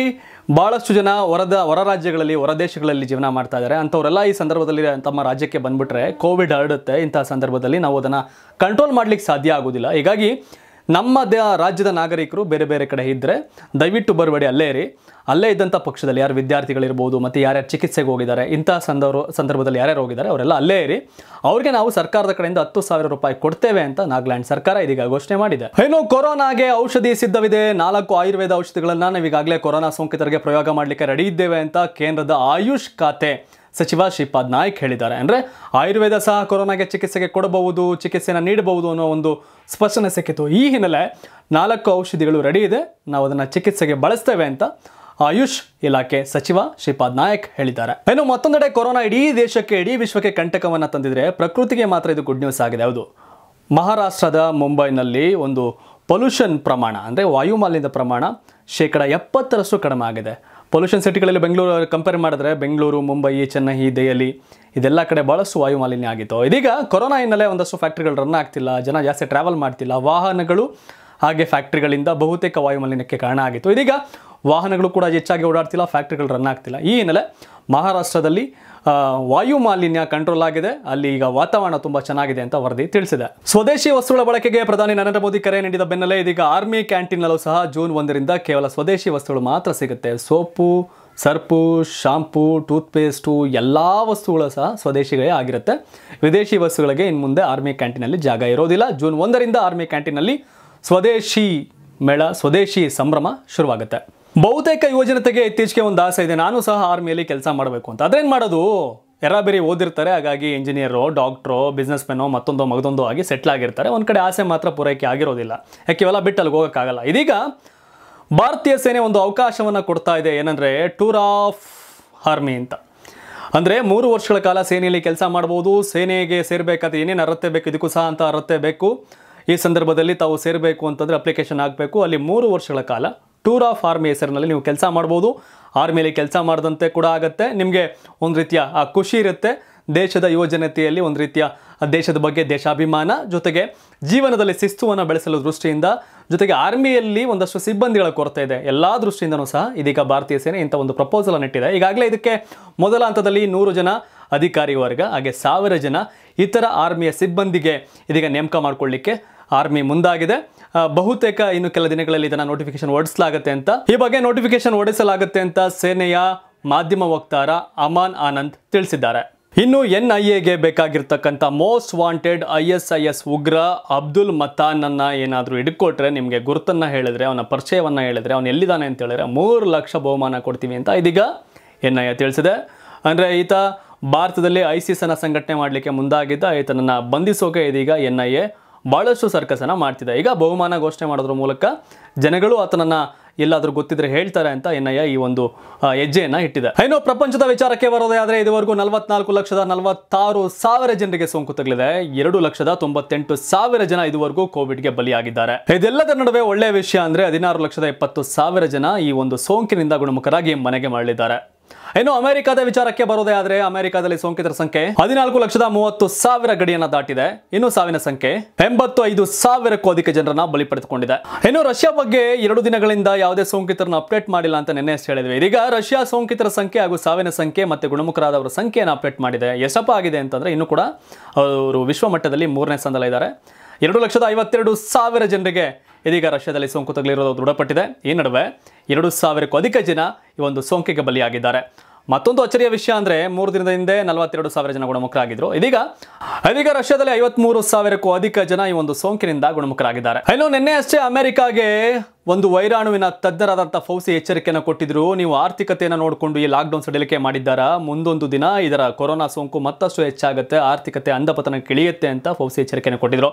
ಬಹಳಷ್ಟು ಜನ ಹೊರದ ಹೊರ ರಾಜ್ಯಗಳಲ್ಲಿ ಹೊರ ದೇಶಗಳಲ್ಲಿ ಜೀವನ ಮಾಡ್ತಾ ಇದ್ದಾರೆ ಅಂಥವರೆಲ್ಲ ಈ ಸಂದರ್ಭದಲ್ಲಿ ತಮ್ಮ ರಾಜ್ಯಕ್ಕೆ ಬಂದ್ಬಿಟ್ರೆ ಕೋವಿಡ್ ಹರಡುತ್ತೆ ಇಂತಹ ಸಂದರ್ಭದಲ್ಲಿ ನಾವು ಅದನ್ನು ಕಂಟ್ರೋಲ್ ಮಾಡಲಿಕ್ಕೆ ಸಾಧ್ಯ ಆಗೋದಿಲ್ಲ ಹೀಗಾಗಿ ನಮ್ಮ ದ ರಾಜ್ಯದ ನಾಗರಿಕರು ಬೇರೆ ಬೇರೆ ಕಡೆ ಇದ್ದರೆ ದಯವಿಟ್ಟು ಬರಬೇಡಿ ಅಲ್ಲೇ ಇರಿ ಅಲ್ಲೇ ಇದ್ದಂಥ ಪಕ್ಷದಲ್ಲಿ ಯಾರು ವಿದ್ಯಾರ್ಥಿಗಳಿರ್ಬೋದು ಮತ್ತು ಯಾರ್ಯಾರು ಚಿಕಿತ್ಸೆಗೆ ಹೋಗಿದ್ದಾರೆ ಇಂಥ ಸಂದರ್ಭ ಸಂದರ್ಭದಲ್ಲಿ ಯಾರ್ಯಾರು ಹೋಗಿದ್ದಾರೆ ಅವರೆಲ್ಲ ಅಲ್ಲೇ ಇರಿ ಅವ್ರಿಗೆ ನಾವು ಸರ್ಕಾರದ ಕಡೆಯಿಂದ ಹತ್ತು ಸಾವಿರ ರೂಪಾಯಿ ಕೊಡ್ತೇವೆ ಅಂತ ನಾಗಾಲ್ಯಾಂಡ್ ಸರ್ಕಾರ ಇದೀಗ ಘೋಷಣೆ ಮಾಡಿದೆ ಇನ್ನು ಕೊರೋನಾಗೆ ಔಷಧಿ ಸಿದ್ಧವಿದೆ ನಾಲ್ಕು ಆಯುರ್ವೇದ ಔಷಧಿಗಳನ್ನು ನಾವೀಗಾಗಲೇ ಕೊರೋನಾ ಸೋಂಕಿತರಿಗೆ ಪ್ರಯೋಗ ಮಾಡಲಿಕ್ಕೆ ರೆಡಿ ಇದ್ದೇವೆ ಅಂತ ಕೇಂದ್ರದ ಆಯುಷ್ ಖಾತೆ ಸಚಿವ ಶ್ರೀಪಾದ್ ನಾಯ್ಕ್ ಹೇಳಿದ್ದಾರೆ ಅಂದರೆ ಆಯುರ್ವೇದ ಸಹ ಕೊರೋನಾಗೆ ಚಿಕಿತ್ಸೆಗೆ ಕೊಡಬಹುದು ಚಿಕಿತ್ಸೆಯನ್ನು ನೀಡಬಹುದು ಅನ್ನೋ ಒಂದು ಸ್ಪಷ್ಟನೆ ಸಿಕ್ಕಿತು ಈ ಹಿನ್ನೆಲೆ ನಾಲ್ಕು ಔಷಧಿಗಳು ರೆಡಿ ಇದೆ ನಾವು ಅದನ್ನು ಚಿಕಿತ್ಸೆಗೆ ಬಳಸ್ತೇವೆ ಅಂತ ಆಯುಷ್ ಇಲಾಖೆ ಸಚಿವ ಶ್ರೀಪಾದ್ ನಾಯಕ್ ಹೇಳಿದ್ದಾರೆ ಇನ್ನು ಮತ್ತೊಂದೆಡೆ ಕೊರೋನಾ ಇಡೀ ದೇಶಕ್ಕೆ ಇಡೀ ವಿಶ್ವಕ್ಕೆ ಕಂಟಕವನ್ನು ತಂದಿದ್ರೆ ಪ್ರಕೃತಿಗೆ ಮಾತ್ರ ಇದು ಗುಡ್ ನ್ಯೂಸ್ ಆಗಿದೆ ಹೌದು ಮಹಾರಾಷ್ಟ್ರದ ಮುಂಬೈನಲ್ಲಿ ಒಂದು ಪೊಲ್ಯೂಷನ್ ಪ್ರಮಾಣ ಅಂದರೆ ವಾಯುಮಾಲಿನ್ಯದ ಪ್ರಮಾಣ ಶೇಕಡ ಎಪ್ಪತ್ತರಷ್ಟು ಕಡಿಮೆ ಆಗಿದೆ ಪೊಲ್ಯೂಷನ್ ಸಿಟಿಗಳಲ್ಲಿ ಬೆಂಗಳೂರು ಕಂಪೇರ್ ಮಾಡಿದ್ರೆ ಬೆಂಗಳೂರು ಮುಂಬೈ ಚೆನ್ನೈ ದೆಹಲಿ ಇದೆಲ್ಲ ಕಡೆ ಭಾಳಷ್ಟು ವಾಯು ಮಾಲಿನ್ಯ ಆಗಿತ್ತು ಇದೀಗ ಕೊರೋನಾ ಹಿನ್ನೆಲೆ ಒಂದಷ್ಟು ಫ್ಯಾಕ್ಟ್ರಿಗಳು ರನ್ ಆಗ್ತಿಲ್ಲ ಜನ ಜಾಸ್ತಿ ಟ್ರಾವೆಲ್ ಮಾಡ್ತಿಲ್ಲ ವಾಹನಗಳು ಹಾಗೆ ಫ್ಯಾಕ್ಟ್ರಿಗಳಿಂದ ಬಹುತೇಕ ವಾಯು ಮಾಲಿನ್ಯಕ್ಕೆ ಕಾರಣ ಆಗಿತ್ತು ಇದೀಗ ವಾಹನಗಳು ಕೂಡ ಹೆಚ್ಚಾಗಿ ಓಡಾಡ್ತಿಲ್ಲ ಫ್ಯಾಕ್ಟ್ರಿಗಳು ರನ್ ಆಗ್ತಿಲ್ಲ ಈ ಹಿನ್ನೆಲೆ ಮಹಾರಾಷ್ಟ್ರದಲ್ಲಿ ವಾಯು ಮಾಲಿನ್ಯ ಕಂಟ್ರೋಲ್ ಆಗಿದೆ ಅಲ್ಲಿ ಈಗ ವಾತಾವರಣ ತುಂಬ ಚೆನ್ನಾಗಿದೆ ಅಂತ ವರದಿ ತಿಳಿಸಿದೆ ಸ್ವದೇಶಿ ವಸ್ತುಗಳ ಬಳಕೆಗೆ ಪ್ರಧಾನಿ ನರೇಂದ್ರ ಮೋದಿ ಕರೆ ನೀಡಿದ ಬೆನ್ನಲ್ಲೇ ಇದೀಗ ಆರ್ಮಿ ಕ್ಯಾಂಟೀನ್ನಲ್ಲೂ ಸಹ ಜೂನ್ ಒಂದರಿಂದ ಕೇವಲ ಸ್ವದೇಶಿ ವಸ್ತುಗಳು ಮಾತ್ರ ಸಿಗುತ್ತೆ ಸೋಪು ಸರ್ಪು ಶಾಂಪೂ ಪೇಸ್ಟು ಎಲ್ಲ ವಸ್ತುಗಳು ಸಹ ಸ್ವದೇಶಿಗಳೇ ಆಗಿರುತ್ತೆ ವಿದೇಶಿ ವಸ್ತುಗಳಿಗೆ ಇನ್ಮುಂದೆ ಆರ್ಮಿ ಕ್ಯಾಂಟೀನಲ್ಲಿ ಜಾಗ ಇರೋದಿಲ್ಲ ಜೂನ್ ಒಂದರಿಂದ ಆರ್ಮಿ ಕ್ಯಾಂಟೀನಲ್ಲಿ ಸ್ವದೇಶಿ ಮೇಳ ಸ್ವದೇಶಿ ಸಂಭ್ರಮ ಶುರುವಾಗುತ್ತೆ ಬಹುತೇಕ ಯುವಜನತೆಗೆ ಇತ್ತೀಚೆಗೆ ಒಂದು ಆಸೆ ಇದೆ ನಾನು ಸಹ ಆರ್ಮಿಯಲ್ಲಿ ಕೆಲಸ ಮಾಡಬೇಕು ಅಂತ ಅದ್ರೇನು ಮಾಡೋದು ಎರಾಬೇರಿ ಓದಿರ್ತಾರೆ ಹಾಗಾಗಿ ಇಂಜಿನಿಯರು ಡಾಕ್ಟ್ರು ಬಿಸ್ನೆಸ್ ಮೆನೋ ಮತ್ತೊಂದು ಮಗದೊಂದು ಆಗಿ ಸೆಟ್ಲ್ ಆಗಿರ್ತಾರೆ ಒಂದು ಕಡೆ ಆಸೆ ಮಾತ್ರ ಪೂರೈಕೆ ಆಗಿರೋದಿಲ್ಲ ಯಾಕೆ ಬಿಟ್ಟು ಅಲ್ಲಿಗೆ ಹೋಗೋಕ್ಕಾಗಲ್ಲ ಇದೀಗ ಭಾರತೀಯ ಸೇನೆ ಒಂದು ಅವಕಾಶವನ್ನು ಕೊಡ್ತಾ ಇದೆ ಏನಂದರೆ ಟೂರ್ ಆಫ್ ಆರ್ಮಿ ಅಂತ ಅಂದರೆ ಮೂರು ವರ್ಷಗಳ ಕಾಲ ಸೇನೆಯಲ್ಲಿ ಕೆಲಸ ಮಾಡ್ಬೋದು ಸೇನೆಗೆ ಸೇರಬೇಕಾದ್ರೆ ಏನೇನು ಅರ್ಹತೆ ಬೇಕು ಇದಕ್ಕೂ ಸಹ ಅಂತ ಅರ್ಹತೆ ಬೇಕು ಈ ಸಂದರ್ಭದಲ್ಲಿ ತಾವು ಸೇರಬೇಕು ಅಂತಂದರೆ ಅಪ್ಲಿಕೇಶನ್ ಆಗಬೇಕು ಅಲ್ಲಿ ಮೂರು ವರ್ಷಗಳ ಕಾಲ ಟೂರ್ ಆಫ್ ಆರ್ಮಿ ಹೆಸರಿನಲ್ಲಿ ನೀವು ಕೆಲಸ ಮಾಡ್ಬೋದು ಆರ್ಮಿಯಲ್ಲಿ ಕೆಲಸ ಮಾಡಿದಂತೆ ಕೂಡ ಆಗುತ್ತೆ ನಿಮಗೆ ಒಂದು ರೀತಿಯ ಆ ಖುಷಿ ಇರುತ್ತೆ ದೇಶದ ಯುವಜನತೆಯಲ್ಲಿ ಒಂದು ರೀತಿಯ ದೇಶದ ಬಗ್ಗೆ ದೇಶಾಭಿಮಾನ ಜೊತೆಗೆ ಜೀವನದಲ್ಲಿ ಶಿಸ್ತುವನ್ನು ಬೆಳೆಸಲು ದೃಷ್ಟಿಯಿಂದ ಜೊತೆಗೆ ಆರ್ಮಿಯಲ್ಲಿ ಒಂದಷ್ಟು ಸಿಬ್ಬಂದಿಗಳ ಕೊರತೆ ಇದೆ ಎಲ್ಲ ದೃಷ್ಟಿಯಿಂದನೂ ಸಹ ಇದೀಗ ಭಾರತೀಯ ಸೇನೆ ಇಂಥ ಒಂದು ಪ್ರಪೋಸಲ್ ಇಟ್ಟಿದೆ ಈಗಾಗಲೇ ಇದಕ್ಕೆ ಮೊದಲ ಹಂತದಲ್ಲಿ ನೂರು ಜನ ಅಧಿಕಾರಿ ವರ್ಗ ಹಾಗೆ ಸಾವಿರ ಜನ ಇತರ ಆರ್ಮಿಯ ಸಿಬ್ಬಂದಿಗೆ ಇದೀಗ ನೇಮಕ ಮಾಡಿಕೊಳ್ಳಿಕ್ಕೆ ಆರ್ಮಿ ಮುಂದಾಗಿದೆ ಬಹುತೇಕ ಇನ್ನು ಕೆಲ ದಿನಗಳಲ್ಲಿ ಇದನ್ನು ನೋಟಿಫಿಕೇಶನ್ ಹೊಡಿಸಲಾಗುತ್ತೆ ಅಂತ ಈ ಬಗ್ಗೆ ನೋಟಿಫಿಕೇಶನ್ ಹೊರಡಿಸಲಾಗುತ್ತೆ ಅಂತ ಸೇನೆಯ ಮಾಧ್ಯಮ ವಕ್ತಾರ ಅಮಾನ್ ಆನಂದ್ ತಿಳಿಸಿದ್ದಾರೆ ಇನ್ನು ಎನ್ ಐ ಎಗೆ ಬೇಕಾಗಿರ್ತಕ್ಕಂಥ most wanted I S I S ಉಗ್ರ ಅಬ್ದುಲ್ ಮತಾನ್ ಮತಾನನ್ನು ಏನಾದರೂ ಹಿಡ್ಕೊಟ್ರೆ ನಿಮಗೆ ಗುರುತನ್ನು ಹೇಳಿದ್ರೆ ಅವನ ಪರಿಚಯವನ್ನು ಹೇಳಿದ್ರೆ ಅವನು ಎಲ್ಲಿದ್ದಾನೆ ಅಂತ ಹೇಳಿದ್ರೆ ಮೂರು ಲಕ್ಷ ಬಹುಮಾನ ಕೊಡ್ತೀವಿ ಅಂತ ಇದೀಗ ಎನ್ ಐ ಎ ತಿಳಿಸಿದೆ ಅಂದರೆ ಈತ ಭಾರತದಲ್ಲಿ ಅನ್ನ ಸಂಘಟನೆ ಮಾಡಲಿಕ್ಕೆ ಮುಂದಾಗಿದ್ದ ಈತನನ್ನ ಬಂಧಿಸೋಕೆ ಇದೀಗ ಎನ್ ಐ ಎ ಸರ್ಕಸ್ ಅನ್ನ ಮಾಡ್ತಿದೆ ಈಗ ಬಹುಮಾನ ಘೋಷಣೆ ಮಾಡೋದ್ರ ಮೂಲಕ ಜನಗಳು ಆತನನ್ನ ಎಲ್ಲಾದರೂ ಗೊತ್ತಿದ್ರೆ ಹೇಳ್ತಾರೆ ಅಂತ ಎನ್ ಐ ಈ ಒಂದು ಹೆಜ್ಜೆಯನ್ನ ಇಟ್ಟಿದೆ ಐನೋ ಪ್ರಪಂಚದ ವಿಚಾರಕ್ಕೆ ಬರೋದೇ ಆದ್ರೆ ಇದುವರೆಗೂ ನಲವತ್ನಾಲ್ಕು ಲಕ್ಷದ ನಲವತ್ತಾರು ಸಾವಿರ ಜನರಿಗೆ ಸೋಂಕು ತಗಲಿದೆ ಎರಡು ಲಕ್ಷದ ತೊಂಬತ್ತೆಂಟು ಸಾವಿರ ಜನ ಇದುವರೆಗೂ ಕೋವಿಡ್ಗೆ ಬಲಿಯಾಗಿದ್ದಾರೆ ಇದೆಲ್ಲದರ ನಡುವೆ ಒಳ್ಳೆಯ ವಿಷಯ ಅಂದ್ರೆ ಹದಿನಾರು ಲಕ್ಷದ ಇಪ್ಪತ್ತು ಸಾವಿರ ಜನ ಈ ಒಂದು ಸೋಂಕಿನಿಂದ ಗುಣಮುಖರಾಗಿ ಮನೆಗೆ ಮಾಡಲಿದ್ದಾರೆ ಇನ್ನು ಅಮೆರಿಕದ ವಿಚಾರಕ್ಕೆ ಬರೋದೇ ಆದರೆ ಅಮೆರಿಕದಲ್ಲಿ ಸೋಂಕಿತರ ಸಂಖ್ಯೆ ಹದಿನಾಲ್ಕು ಲಕ್ಷದ ಮೂವತ್ತು ಸಾವಿರ ಗಡಿಯನ್ನ ದಾಟಿದೆ ಇನ್ನು ಸಾವಿನ ಸಂಖ್ಯೆ ಎಂಬತ್ತು ಐದು ಸಾವಿರಕ್ಕೂ ಅಧಿಕ ಜನರನ್ನ ಬಲಿ ಪಡೆದುಕೊಂಡಿದೆ ಇನ್ನು ರಷ್ಯಾ ಬಗ್ಗೆ ಎರಡು ದಿನಗಳಿಂದ ಯಾವುದೇ ಸೋಂಕಿತರನ್ನು ಅಪ್ಡೇಟ್ ಮಾಡಿಲ್ಲ ಅಂತ ನಿನ್ನೆ ಹೇಳಿದ್ವಿ ಇದೀಗ ರಷ್ಯಾ ಸೋಂಕಿತರ ಸಂಖ್ಯೆ ಹಾಗೂ ಸಾವಿನ ಸಂಖ್ಯೆ ಮತ್ತೆ ಗುಣಮುಖರಾದವರ ಸಂಖ್ಯೆಯನ್ನು ಅಪ್ಡೇಟ್ ಮಾಡಿದೆ ಯಶಪ ಆಗಿದೆ ಅಂತಂದ್ರೆ ಇನ್ನು ಕೂಡ ಅವರು ವಿಶ್ವ ಮಟ್ಟದಲ್ಲಿ ಮೂರನೇ ಇದ್ದಾರೆ ಎರಡು ಲಕ್ಷದ ಐವತ್ತೆರಡು ಸಾವಿರ ಜನರಿಗೆ ಇದೀಗ ರಷ್ಯಾದಲ್ಲಿ ಸೋಂಕು ತಗಲಿರೋದು ದೃಢಪಟ್ಟಿದೆ ಈ ನಡುವೆ ಎರಡು ಸಾವಿರಕ್ಕೂ ಅಧಿಕ ಜನ ಈ ಒಂದು ಸೋಂಕಿಗೆ ಬಲಿಯಾಗಿದ್ದಾರೆ ಮತ್ತೊಂದು ಅಚ್ಚರಿಯ ವಿಷಯ ಅಂದರೆ ಮೂರು ದಿನದ ಹಿಂದೆ ನಲವತ್ತೆರಡು ಸಾವಿರ ಜನ ಗುಣಮುಖರಾಗಿದ್ರು ಇದೀಗ ಇದೀಗ ರಷ್ಯಾದಲ್ಲಿ ಐವತ್ಮೂರು ಸಾವಿರಕ್ಕೂ ಅಧಿಕ ಜನ ಈ ಒಂದು ಸೋಂಕಿನಿಂದ ಗುಣಮುಖರಾಗಿದ್ದಾರೆ ಇನ್ನು ನಿನ್ನೆ ಅಷ್ಟೇ ಅಮೆರಿಕಾಗೆ ಒಂದು ವೈರಾಣುವಿನ ತಜ್ಞರಾದಂಥ ಫೌಸಿ ಎಚ್ಚರಿಕೆಯನ್ನು ಕೊಟ್ಟಿದ್ರು ನೀವು ಆರ್ಥಿಕತೆಯನ್ನು ನೋಡಿಕೊಂಡು ಈ ಲಾಕ್ಡೌನ್ ಸಡಿಲಿಕೆ ಮಾಡಿದ್ದಾರಾ ಮುಂದೊಂದು ದಿನ ಇದರ ಕೊರೋನಾ ಸೋಂಕು ಮತ್ತಷ್ಟು ಹೆಚ್ಚಾಗುತ್ತೆ ಆರ್ಥಿಕತೆ ಅಂಧಪತನಕ್ಕೆ ಇಳಿಯುತ್ತೆ ಅಂತ ಫೌಸಿ ಎಚ್ಚರಿಕೆಯನ್ನು ಕೊಟ್ಟಿದ್ರು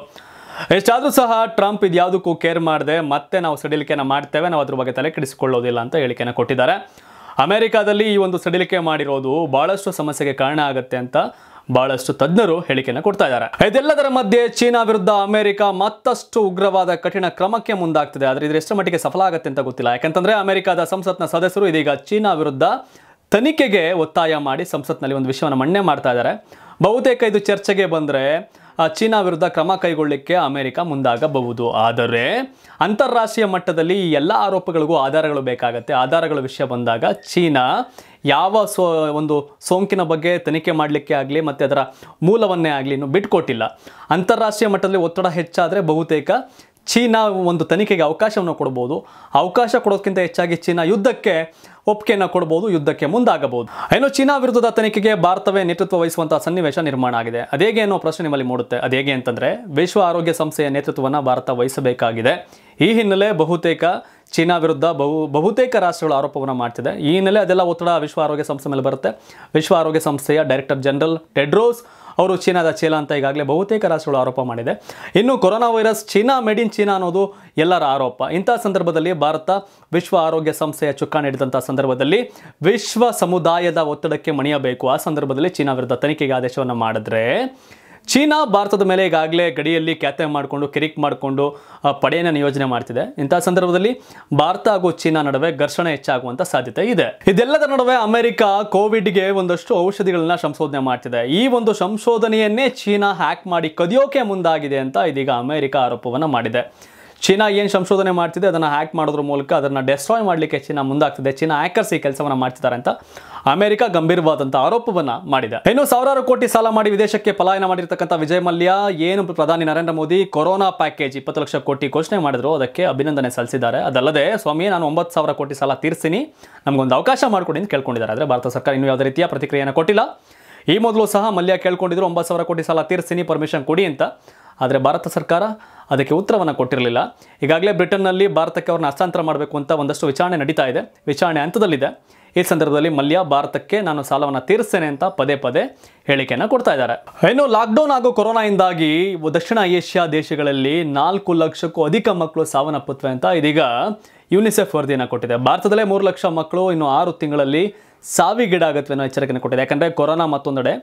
ಎಷ್ಟಾದ್ರೂ ಸಹ ಟ್ರಂಪ್ ಇದ್ಯಾವುದಕ್ಕೂ ಕೇರ್ ಮಾಡಿದೆ ಮತ್ತೆ ನಾವು ಸಡಿಲಿಕೆನ ಮಾಡ್ತೇವೆ ನಾವು ಅದ್ರ ಬಗ್ಗೆ ತಲೆ ಕೆಡಿಸಿಕೊಳ್ಳೋದಿಲ್ಲ ಅಂತ ಹೇಳಿಕೆನ ಕೊಟ್ಟಿದ್ದಾರೆ ಅಮೆರಿಕಾದಲ್ಲಿ ಈ ಒಂದು ಸಡಿಲಿಕೆ ಮಾಡಿರೋದು ಬಹಳಷ್ಟು ಸಮಸ್ಯೆಗೆ ಕಾರಣ ಆಗುತ್ತೆ ಅಂತ ಬಹಳಷ್ಟು ತಜ್ಞರು ಹೇಳಿಕೆಯನ್ನು ಕೊಡ್ತಾ ಇದ್ದಾರೆ ಇದೆಲ್ಲದರ ಮಧ್ಯೆ ಚೀನಾ ವಿರುದ್ಧ ಅಮೆರಿಕ ಮತ್ತಷ್ಟು ಉಗ್ರವಾದ ಕಠಿಣ ಕ್ರಮಕ್ಕೆ ಮುಂದಾಗ್ತದೆ ಆದರೆ ಇದರ ಎಷ್ಟು ಮಟ್ಟಿಗೆ ಸಫಲ ಆಗುತ್ತೆ ಅಂತ ಗೊತ್ತಿಲ್ಲ ಯಾಕಂತಂದ್ರೆ ಅಮೆರಿಕದ ಸಂಸತ್ನ ಸದಸ್ಯರು ಇದೀಗ ಚೀನಾ ವಿರುದ್ಧ ತನಿಖೆಗೆ ಒತ್ತಾಯ ಮಾಡಿ ಸಂಸತ್ನಲ್ಲಿ ಒಂದು ವಿಷಯವನ್ನು ಮಣ್ಣೆ ಮಾಡ್ತಾ ಇದ್ದಾರೆ ಬಹುತೇಕ ಇದು ಚರ್ಚೆಗೆ ಬಂದರೆ ಚೀನಾ ವಿರುದ್ಧ ಕ್ರಮ ಕೈಗೊಳ್ಳಲಿಕ್ಕೆ ಅಮೆರಿಕ ಮುಂದಾಗಬಹುದು ಆದರೆ ಅಂತಾರಾಷ್ಟ್ರೀಯ ಮಟ್ಟದಲ್ಲಿ ಈ ಎಲ್ಲ ಆರೋಪಗಳಿಗೂ ಆಧಾರಗಳು ಬೇಕಾಗುತ್ತೆ ಆಧಾರಗಳ ವಿಷಯ ಬಂದಾಗ ಚೀನಾ ಯಾವ ಸೋ ಒಂದು ಸೋಂಕಿನ ಬಗ್ಗೆ ತನಿಖೆ ಮಾಡಲಿಕ್ಕೆ ಆಗಲಿ ಮತ್ತು ಅದರ ಮೂಲವನ್ನೇ ಆಗಲಿ ಬಿಟ್ಕೊಟ್ಟಿಲ್ಲ ಅಂತಾರಾಷ್ಟ್ರೀಯ ಮಟ್ಟದಲ್ಲಿ ಒತ್ತಡ ಹೆಚ್ಚಾದರೆ ಬಹುತೇಕ ಚೀನಾ ಒಂದು ತನಿಖೆಗೆ ಅವಕಾಶವನ್ನು ಕೊಡ್ಬೋದು ಅವಕಾಶ ಕೊಡೋದಕ್ಕಿಂತ ಹೆಚ್ಚಾಗಿ ಚೀನಾ ಯುದ್ಧಕ್ಕೆ ಒಪ್ಪಿಗೆಯನ್ನು ಕೊಡ್ಬೋದು ಯುದ್ಧಕ್ಕೆ ಮುಂದಾಗಬಹುದು ಏನೋ ಚೀನಾ ವಿರುದ್ಧದ ತನಿಖೆಗೆ ಭಾರತವೇ ನೇತೃತ್ವ ವಹಿಸುವಂತಹ ಸನ್ನಿವೇಶ ನಿರ್ಮಾಣ ಆಗಿದೆ ಅದೇಗೆ ಅನ್ನೋ ಪ್ರಶ್ನೆ ನಿಮ್ಮಲ್ಲಿ ಮೂಡುತ್ತೆ ಅದೇಗೆ ಅಂತಂದರೆ ವಿಶ್ವ ಆರೋಗ್ಯ ಸಂಸ್ಥೆಯ ನೇತೃತ್ವವನ್ನು ಭಾರತ ವಹಿಸಬೇಕಾಗಿದೆ ಈ ಹಿನ್ನೆಲೆ ಬಹುತೇಕ ಚೀನಾ ವಿರುದ್ಧ ಬಹು ಬಹುತೇಕ ರಾಷ್ಟ್ರಗಳ ಆರೋಪವನ್ನು ಮಾಡ್ತಿದೆ ಈ ನೆಲೆ ಅದೆಲ್ಲ ಒತ್ತಡ ವಿಶ್ವ ಆರೋಗ್ಯ ಸಂಸ್ಥೆ ಮೇಲೆ ಬರುತ್ತೆ ವಿಶ್ವ ಆರೋಗ್ಯ ಸಂಸ್ಥೆಯ ಡೈರೆಕ್ಟರ್ ಜನರಲ್ ಟೆಡ್ರೋಸ್ ಅವರು ಚೀನಾದ ಚೀಲ ಅಂತ ಈಗಾಗಲೇ ಬಹುತೇಕ ರಾಷ್ಟ್ರಗಳು ಆರೋಪ ಮಾಡಿದೆ ಇನ್ನು corona virus China made in China ಅನ್ನೋದು ಎಲ್ಲರ ಆರೋಪ ಇಂಥ ಸಂದರ್ಭದಲ್ಲಿ ಭಾರತ ವಿಶ್ವ ಆರೋಗ್ಯ ಸಂಸ್ಥೆಯ ಚುಕ್ಕಾಣಿ ನೀಡಿದಂಥ ಸಂದರ್ಭದಲ್ಲಿ ವಿಶ್ವ ಸಮುದಾಯದ ಒತ್ತಡಕ್ಕೆ ಮಣಿಯಬೇಕು ಆ ಸಂದರ್ಭದಲ್ಲಿ ಚೀನಾ ವಿರುದ್ಧ ತನಿಖೆಗೆ ಆದೇಶವನ್ನು ಮಾಡಿದ್ರೆ ಚೀನಾ ಭಾರತದ ಮೇಲೆ ಈಗಾಗಲೇ ಗಡಿಯಲ್ಲಿ ಕ್ಯಾತೆ ಮಾಡಿಕೊಂಡು ಕಿರಿಕ್ ಮಾಡಿಕೊಂಡು ಪಡೆಯನ್ನು ನಿಯೋಜನೆ ಮಾಡ್ತಿದೆ ಇಂತಹ ಸಂದರ್ಭದಲ್ಲಿ ಭಾರತ ಹಾಗೂ ಚೀನಾ ನಡುವೆ ಘರ್ಷಣೆ ಹೆಚ್ಚಾಗುವಂಥ ಸಾಧ್ಯತೆ ಇದೆ ಇದೆಲ್ಲದರ ನಡುವೆ ಅಮೆರಿಕ ಕೋವಿಡ್ಗೆ ಒಂದಷ್ಟು ಔಷಧಿಗಳನ್ನ ಸಂಶೋಧನೆ ಮಾಡ್ತಿದೆ ಈ ಒಂದು ಸಂಶೋಧನೆಯನ್ನೇ ಚೀನಾ ಹ್ಯಾಕ್ ಮಾಡಿ ಕದಿಯೋಕೆ ಮುಂದಾಗಿದೆ ಅಂತ ಇದೀಗ ಅಮೆರಿಕ ಆರೋಪವನ್ನು ಮಾಡಿದೆ ಚೀನಾ ಏನು ಸಂಶೋಧನೆ ಮಾಡ್ತಿದೆ ಅದನ್ನು ಹ್ಯಾಕ್ ಮಾಡೋದ್ರ ಮೂಲಕ ಅದನ್ನು ಡೆಸ್ಟ್ರಾಯ್ ಮಾಡಲಿಕ್ಕೆ ಚೀನಾ ಮುಂದಾಗ್ತಿದೆ ಚೀನಾ ಹ್ಯಾಕರ್ಸ್ ಈ ಕೆಲಸವನ್ನು ಮಾಡ್ತಿದ್ದಾರೆ ಅಂತ ಅಮೆರಿಕ ಗಂಭೀರವಾದಂಥ ಆರೋಪವನ್ನು ಮಾಡಿದೆ ಇನ್ನು ಸಾವಿರಾರು ಕೋಟಿ ಸಾಲ ಮಾಡಿ ವಿದೇಶಕ್ಕೆ ಪಲಾಯನ ಮಾಡಿರ್ತಕ್ಕಂಥ ವಿಜಯ್ ಮಲ್ಯ ಏನು ಪ್ರಧಾನಿ ನರೇಂದ್ರ ಮೋದಿ ಕೊರೋನಾ ಪ್ಯಾಕೇಜ್ ಇಪ್ಪತ್ತು ಲಕ್ಷ ಕೋಟಿ ಘೋಷಣೆ ಮಾಡಿದ್ರು ಅದಕ್ಕೆ ಅಭಿನಂದನೆ ಸಲ್ಲಿಸಿದ್ದಾರೆ ಅದಲ್ಲದೆ ಸ್ವಾಮಿ ನಾನು ಒಂಬತ್ತು ಸಾವಿರ ಕೋಟಿ ಸಾಲ ತೀರಿಸ್ತೀನಿ ನಮಗೊಂದು ಅವಕಾಶ ಮಾಡಿಕೊಡಿ ಅಂತ ಕೇಳ್ಕೊಂಡಿದ್ದಾರೆ ಆದರೆ ಭಾರತ ಸರ್ಕಾರ ಇನ್ನೂ ಯಾವುದೇ ರೀತಿಯ ಪ್ರತಿಕ್ರಿಯೆಯನ್ನು ಕೊಟ್ಟಿಲ್ಲ ಈ ಮೊದಲು ಸಹ ಮಲ್ಯ ಕೇಳ್ಕೊಂಡಿದ್ರು ಒಂಬತ್ತು ಸಾವಿರ ಕೋಟಿ ಸಾಲ ತೀರ್ಸಿನಿ ಪರ್ಮಿಷನ್ ಕೊಡಿ ಅಂತ ಆದರೆ ಭಾರತ ಸರ್ಕಾರ ಅದಕ್ಕೆ ಉತ್ತರವನ್ನು ಕೊಟ್ಟಿರಲಿಲ್ಲ ಈಗಾಗಲೇ ಬ್ರಿಟನ್ನಲ್ಲಿ ಭಾರತಕ್ಕೆ ಅವ್ರನ್ನ ಹಸ್ತಾಂತರ ಮಾಡಬೇಕು ಅಂತ ಒಂದಷ್ಟು ವಿಚಾರಣೆ ನಡೀತಾ ಇದೆ ವಿಚಾರಣೆ ಹಂತದಲ್ಲಿದೆ ಈ ಸಂದರ್ಭದಲ್ಲಿ ಮಲ್ಯ ಭಾರತಕ್ಕೆ ನಾನು ಸಾಲವನ್ನು ತೀರಿಸ್ತೇನೆ ಅಂತ ಪದೇ ಪದೇ ಹೇಳಿಕೆಯನ್ನು ಕೊಡ್ತಾ ಇದ್ದಾರೆ ಇನ್ನು ಲಾಕ್ಡೌನ್ ಹಾಗೂ ಕೊರೋನಾಯಿಂದಾಗಿ ದಕ್ಷಿಣ ಏಷ್ಯಾ ದೇಶಗಳಲ್ಲಿ ನಾಲ್ಕು ಲಕ್ಷಕ್ಕೂ ಅಧಿಕ ಮಕ್ಕಳು ಸಾವನ್ನಪ್ಪುತ್ತವೆ ಅಂತ ಇದೀಗ ಯುನಿಸೆಫ್ ವರದಿಯನ್ನು ಕೊಟ್ಟಿದೆ ಭಾರತದಲ್ಲೇ ಮೂರು ಲಕ್ಷ ಮಕ್ಕಳು ಇನ್ನು ಆರು ತಿಂಗಳಲ್ಲಿ ಸಾವಿಗೀಡಾಗುತ್ತೆ ಅನ್ನೋ ಎಚ್ಚರಿಕೆಯನ್ನು ಕೊಟ್ಟಿದೆ ಯಾಕಂದರೆ ಕೊರೋನಾ ಮತ್ತೊಂದೆಡೆ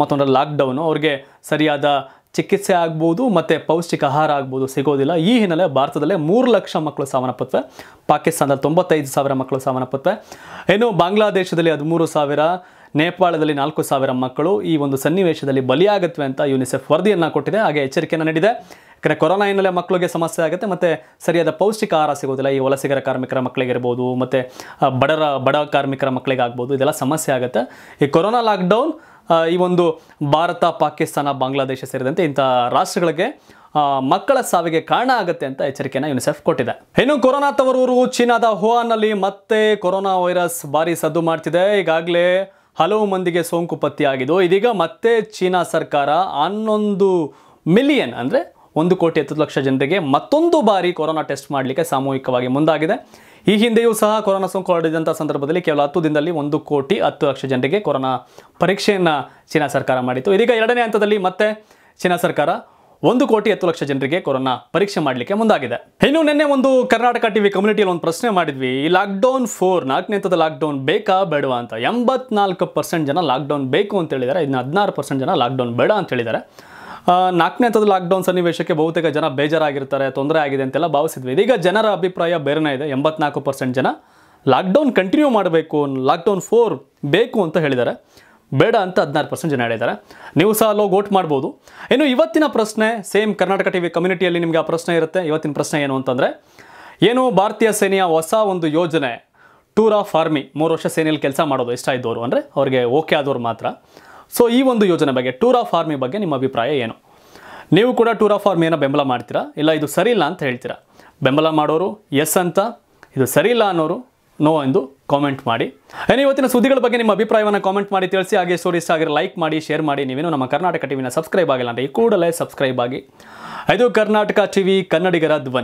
ಮತ್ತೊಂದೆಡೆ ಲಾಕ್ಡೌನು ಅವ್ರಿಗೆ ಸರಿಯಾದ ಚಿಕಿತ್ಸೆ ಆಗ್ಬೋದು ಮತ್ತು ಪೌಷ್ಟಿಕ ಆಹಾರ ಆಗ್ಬೋದು ಸಿಗೋದಿಲ್ಲ ಈ ಹಿನ್ನೆಲೆ ಭಾರತದಲ್ಲೇ ಮೂರು ಲಕ್ಷ ಮಕ್ಕಳು ಸಾವನ್ನಪ್ಪತ್ವೆ ಪಾಕಿಸ್ತಾನದಲ್ಲಿ ತೊಂಬತ್ತೈದು ಸಾವಿರ ಮಕ್ಕಳು ಸಾವನ್ನಪ್ಪತ್ವೆ ಇನ್ನು ಬಾಂಗ್ಲಾದೇಶದಲ್ಲಿ ಹದಿಮೂರು ಸಾವಿರ ನೇಪಾಳದಲ್ಲಿ ನಾಲ್ಕು ಸಾವಿರ ಮಕ್ಕಳು ಈ ಒಂದು ಸನ್ನಿವೇಶದಲ್ಲಿ ಬಲಿಯಾಗತ್ವೆ ಅಂತ ಯುನಿಸೆಫ್ ವರದಿಯನ್ನು ಕೊಟ್ಟಿದೆ ಹಾಗೆ ಎಚ್ಚರಿಕೆಯನ್ನು ನೀಡಿದೆ ಯಾಕಂದರೆ ಕೊರೋನಾ ಹಿನ್ನೆಲೆ ಮಕ್ಕಳಿಗೆ ಸಮಸ್ಯೆ ಆಗುತ್ತೆ ಮತ್ತು ಸರಿಯಾದ ಪೌಷ್ಟಿಕ ಆಹಾರ ಸಿಗೋದಿಲ್ಲ ಈ ವಲಸಿಗರ ಕಾರ್ಮಿಕರ ಮಕ್ಕಳಿಗಿರ್ಬೋದು ಮತ್ತು ಬಡರ ಬಡ ಕಾರ್ಮಿಕರ ಮಕ್ಕಳಿಗಾಗ್ಬೋದು ಇದೆಲ್ಲ ಸಮಸ್ಯೆ ಆಗುತ್ತೆ ಈ ಕೊರೋನಾ ಲಾಕ್ಡೌನ್ ಈ ಒಂದು ಭಾರತ ಪಾಕಿಸ್ತಾನ ಬಾಂಗ್ಲಾದೇಶ ಸೇರಿದಂತೆ ಇಂಥ ರಾಷ್ಟ್ರಗಳಿಗೆ ಮಕ್ಕಳ ಸಾವಿಗೆ ಕಾರಣ ಆಗುತ್ತೆ ಅಂತ ಎಚ್ಚರಿಕೆಯನ್ನು ಯುನಿಸೆಫ್ ಕೊಟ್ಟಿದೆ ಇನ್ನು ಕೊರೋನಾ ತವರೂರು ಚೀನಾದ ವುಹಾನ್ನಲ್ಲಿ ಮತ್ತೆ ಕೊರೋನಾ ವೈರಸ್ ಭಾರಿ ಸದ್ದು ಮಾಡ್ತಿದೆ ಈಗಾಗಲೇ ಹಲವು ಮಂದಿಗೆ ಸೋಂಕು ಪತ್ತೆಯಾಗಿದ್ದು ಇದೀಗ ಮತ್ತೆ ಚೀನಾ ಸರ್ಕಾರ ಹನ್ನೊಂದು ಮಿಲಿಯನ್ ಅಂದರೆ ಒಂದು ಕೋಟಿ ಹತ್ತು ಲಕ್ಷ ಜನರಿಗೆ ಮತ್ತೊಂದು ಬಾರಿ ಕೊರೋನಾ ಟೆಸ್ಟ್ ಮಾಡಲಿಕ್ಕೆ ಸಾಮೂಹಿಕವಾಗಿ ಮುಂದಾಗಿದೆ ಈ ಹಿಂದೆಯೂ ಸಹ ಕೊರೋನಾ ಸೋಂಕು ಹರಡಿದಂಥ ಸಂದರ್ಭದಲ್ಲಿ ಕೇವಲ ಹತ್ತು ದಿನದಲ್ಲಿ ಒಂದು ಕೋಟಿ ಹತ್ತು ಲಕ್ಷ ಜನರಿಗೆ ಕೊರೋನಾ ಪರೀಕ್ಷೆಯನ್ನು ಚೀನಾ ಸರ್ಕಾರ ಮಾಡಿತ್ತು ಇದೀಗ ಎರಡನೇ ಹಂತದಲ್ಲಿ ಮತ್ತೆ ಚೀನಾ ಸರ್ಕಾರ ಒಂದು ಕೋಟಿ ಹತ್ತು ಲಕ್ಷ ಜನರಿಗೆ ಕೊರೋನಾ ಪರೀಕ್ಷೆ ಮಾಡಲಿಕ್ಕೆ ಮುಂದಾಗಿದೆ ಇನ್ನು ನಿನ್ನೆ ಒಂದು ಕರ್ನಾಟಕ ಟಿವಿ ಕಮ್ಯುನಿಟಿಯಲ್ಲಿ ಒಂದು ಪ್ರಶ್ನೆ ಮಾಡಿದ್ವಿ ಈ ಲಾಕ್ಡೌನ್ ಫೋರ್ ನಾಲ್ಕನೇ ಹಂತದ ಲಾಕ್ಡೌನ್ ಬೇಕಾ ಬೇಡವಾ ಅಂತ ಎಂಬತ್ನಾಲ್ಕು ಪರ್ಸೆಂಟ್ ಜನ ಲಾಕ್ಡೌನ್ ಬೇಕು ಅಂತ ಹೇಳಿದ್ದಾರೆ ಇನ್ನು ಹದಿನಾರು ಪರ್ಸೆಂಟ್ ಜನ ಲಾಕ್ಡೌನ್ ಬೇಡ ಅಂತ ಹೇಳಿದ್ದಾರೆ ನಾಲ್ಕನೇ ಹಂತದ ಲಾಕ್ಡೌನ್ ಸನ್ನಿವೇಶಕ್ಕೆ ಬಹುತೇಕ ಜನ ಬೇಜಾರಾಗಿರ್ತಾರೆ ತೊಂದರೆ ಆಗಿದೆ ಅಂತೆಲ್ಲ ಭಾವಿಸಿದ್ವಿ ಇದೀಗ ಜನರ ಅಭಿಪ್ರಾಯ ಬೇರೆನೇ ಇದೆ ಎಂಬತ್ನಾಲ್ಕು ಪರ್ಸೆಂಟ್ ಜನ ಲಾಕ್ಡೌನ್ ಕಂಟಿನ್ಯೂ ಮಾಡಬೇಕು ಲಾಕ್ಡೌನ್ ಫೋರ್ ಬೇಕು ಅಂತ ಹೇಳಿದ್ದಾರೆ ಬೇಡ ಅಂತ ಹದಿನಾರು ಪರ್ಸೆಂಟ್ ಜನ ಹೇಳಿದ್ದಾರೆ ನೀವು ಸಹ ಅಲ್ಲೋಗಿ ವೋಟ್ ಮಾಡ್ಬೋದು ಇನ್ನು ಇವತ್ತಿನ ಪ್ರಶ್ನೆ ಸೇಮ್ ಕರ್ನಾಟಕ ಟಿ ವಿ ಕಮ್ಯುನಿಟಿಯಲ್ಲಿ ನಿಮಗೆ ಆ ಪ್ರಶ್ನೆ ಇರುತ್ತೆ ಇವತ್ತಿನ ಪ್ರಶ್ನೆ ಏನು ಅಂತಂದರೆ ಏನು ಭಾರತೀಯ ಸೇನೆಯ ಹೊಸ ಒಂದು ಯೋಜನೆ ಟೂರ್ ಆಫ್ ಆರ್ಮಿ ಮೂರು ವರ್ಷ ಸೇನೆಯಲ್ಲಿ ಕೆಲಸ ಮಾಡೋದು ಇಷ್ಟ ಇದ್ದವರು ಅಂದರೆ ಅವ್ರಿಗೆ ಓಕೆ ಆದವರು ಮಾತ್ರ ಸೊ ಈ ಒಂದು ಯೋಜನೆ ಬಗ್ಗೆ ಟೂರ್ ಆಫ್ ಆರ್ಮಿ ಬಗ್ಗೆ ನಿಮ್ಮ ಅಭಿಪ್ರಾಯ ಏನು ನೀವು ಕೂಡ ಟೂರ್ ಆಫ್ ಆರ್ಮಿಯನ್ನು ಬೆಂಬಲ ಮಾಡ್ತೀರಾ ಇಲ್ಲ ಇದು ಸರಿಯಿಲ್ಲ ಅಂತ ಹೇಳ್ತೀರಾ ಬೆಂಬಲ ಮಾಡೋರು ಎಸ್ ಅಂತ ಇದು ಸರಿಯಿಲ್ಲ ಅನ್ನೋರು ನೋ ಎಂದು ಕಾಮೆಂಟ್ ಮಾಡಿ ಏನು ಇವತ್ತಿನ ಸುದ್ದಿಗಳ ಬಗ್ಗೆ ನಿಮ್ಮ ಅಭಿಪ್ರಾಯವನ್ನು ಕಾಮೆಂಟ್ ಮಾಡಿ ತಿಳಿಸಿ ಹಾಗೆ ಸ್ಟೋರಿ ಆಗಿರೋ ಲೈಕ್ ಮಾಡಿ ಶೇರ್ ಮಾಡಿ ನೀವೇನು ನಮ್ಮ ಕರ್ನಾಟಕ ಟಿವಿನ ಸಬ್ಸ್ಕ್ರೈಬ್ ಆಗಿಲ್ಲ ಅಂದರೆ ಈ ಕೂಡಲೇ ಸಬ್ಸ್ಕ್ರೈಬ್ ಆಗಿ ಇದು ಕರ್ನಾಟಕ ಟಿವಿ ಕನ್ನಡಿಗರ ಧ್ವನಿ